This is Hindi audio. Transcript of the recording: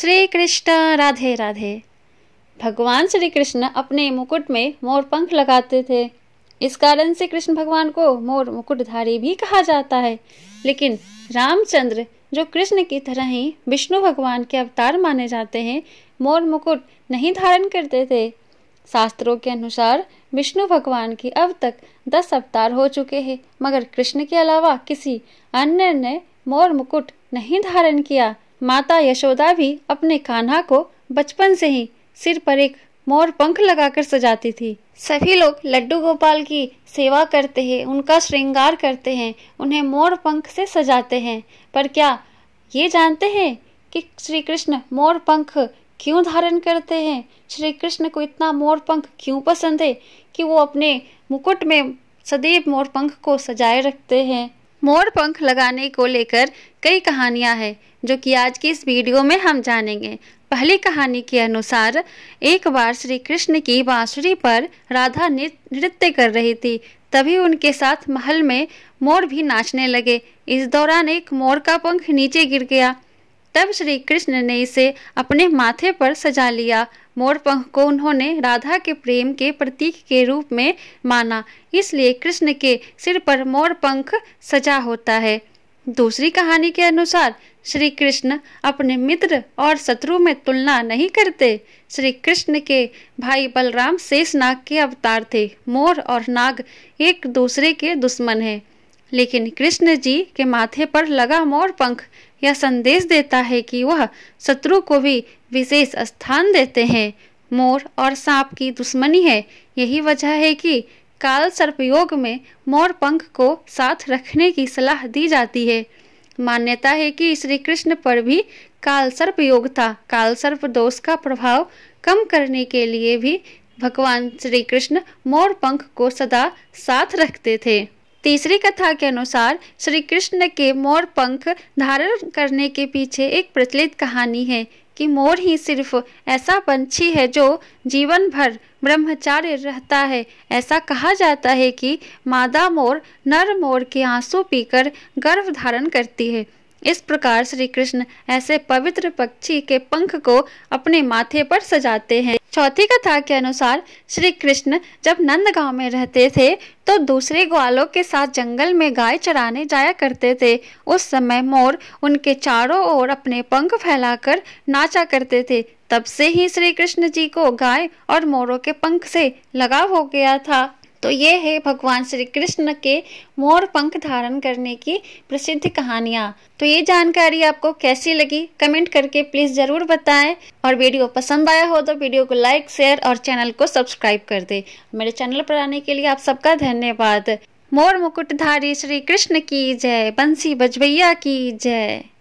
श्री कृष्ण राधे राधे भगवान श्री कृष्ण अपने मुकुट में मोर पंख लगाते थे इस कारण से कृष्ण भगवान को मोर मुकुटधारी भी कहा जाता है लेकिन रामचंद्र जो कृष्ण की तरह ही विष्णु भगवान के अवतार माने जाते हैं मोर मुकुट नहीं धारण करते थे शास्त्रों के अनुसार विष्णु भगवान के अब तक दस अवतार हो चुके हैं मगर कृष्ण के अलावा किसी अन्य ने मोर मुकुट नहीं धारण किया माता यशोदा भी अपने कान्हा को बचपन से ही सिर पर एक मोर पंख लगाकर सजाती थी सभी लोग लड्डू गोपाल की सेवा करते हैं उनका श्रृंगार करते हैं उन्हें मोर पंख से सजाते हैं पर क्या ये जानते हैं कि श्री कृष्ण मोर पंख क्यों धारण करते हैं श्री कृष्ण को इतना मोर पंख क्यों पसंद है कि वो अपने मुकुट में सदैव मोर पंख को सजाए रखते हैं मोर पंख लगाने को लेकर कई कहानियां हैं जो कि आज की इस वीडियो में हम जानेंगे पहली कहानी के अनुसार एक बार श्री कृष्ण की बांसुरी पर राधा नृत्य कर रही थी तभी उनके साथ महल में मोर भी नाचने लगे इस दौरान एक मोर का पंख नीचे गिर गया तब श्री कृष्ण ने इसे अपने माथे पर सजा लिया मोरपंख को उन्होंने राधा के प्रेम के प्रतीक के रूप में माना इसलिए कृष्ण के सिर पर मोरपंख सजा होता है दूसरी कहानी के अनुसार श्री कृष्ण अपने मित्र और शत्रु में तुलना नहीं करते श्री कृष्ण के भाई बलराम शेष नाग के अवतार थे मोर और नाग एक दूसरे के दुश्मन हैं लेकिन कृष्ण जी के माथे पर लगा मोर पंख यह संदेश देता है कि वह शत्रु को भी विशेष स्थान देते हैं मोर और सांप की दुश्मनी है यही वजह है कि काल सर्पयोग में मोर पंख को साथ रखने की सलाह दी जाती है मान्यता है कि श्री कृष्ण पर भी काल सर्प योग था काल सर्प दोष का प्रभाव कम करने के लिए भी भगवान श्री कृष्ण मोर पंख को सदा साथ रखते थे तीसरी कथा के अनुसार श्री कृष्ण के मोर पंख धारण करने के पीछे एक प्रचलित कहानी है कि मोर ही सिर्फ ऐसा पंछी है जो जीवन भर ब्रह्मचार्य रहता है ऐसा कहा जाता है कि मादा मोर नर मोर के आंसू पीकर गर्भ धारण करती है इस प्रकार श्री कृष्ण ऐसे पवित्र पक्षी के पंख को अपने माथे पर सजाते हैं चौथी कथा के अनुसार श्री कृष्ण जब नंदगांव में रहते थे तो दूसरे ग्वालों के साथ जंगल में गाय चराने जाया करते थे उस समय मोर उनके चारों ओर अपने पंख फैलाकर नाचा करते थे तब से ही श्री कृष्ण जी को गाय और मोरों के पंख से लगाव हो गया था तो ये है भगवान श्री कृष्ण के मोर पंख धारण करने की प्रसिद्ध कहानियाँ तो ये जानकारी आपको कैसी लगी कमेंट करके प्लीज़ ज़रूर बताएं और वीडियो पसंद आया हो तो वीडियो को लाइक शेयर और चैनल को सब्सक्राइब कर दे मेरे चैनल पर आने के लिए आप सबका धन्यवाद मोर मुकुटधारी श्री कृष्ण की जय बंसी बजबैया की जय